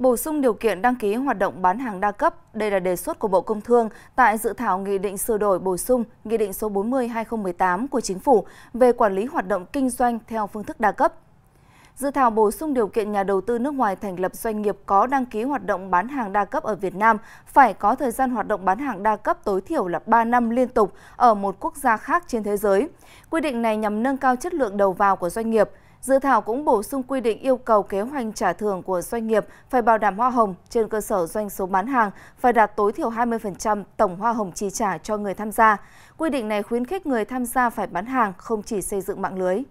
bổ sung điều kiện đăng ký hoạt động bán hàng đa cấp. Đây là đề xuất của Bộ Công Thương tại dự thảo Nghị định sửa đổi bổ sung Nghị định số 40-2018 của Chính phủ về quản lý hoạt động kinh doanh theo phương thức đa cấp. Dự thảo bổ sung điều kiện nhà đầu tư nước ngoài thành lập doanh nghiệp có đăng ký hoạt động bán hàng đa cấp ở Việt Nam phải có thời gian hoạt động bán hàng đa cấp tối thiểu là 3 năm liên tục ở một quốc gia khác trên thế giới. Quy định này nhằm nâng cao chất lượng đầu vào của doanh nghiệp. Dự thảo cũng bổ sung quy định yêu cầu kế hoạch trả thưởng của doanh nghiệp phải bảo đảm hoa hồng trên cơ sở doanh số bán hàng phải đạt tối thiểu 20% tổng hoa hồng chi trả cho người tham gia. Quy định này khuyến khích người tham gia phải bán hàng không chỉ xây dựng mạng lưới.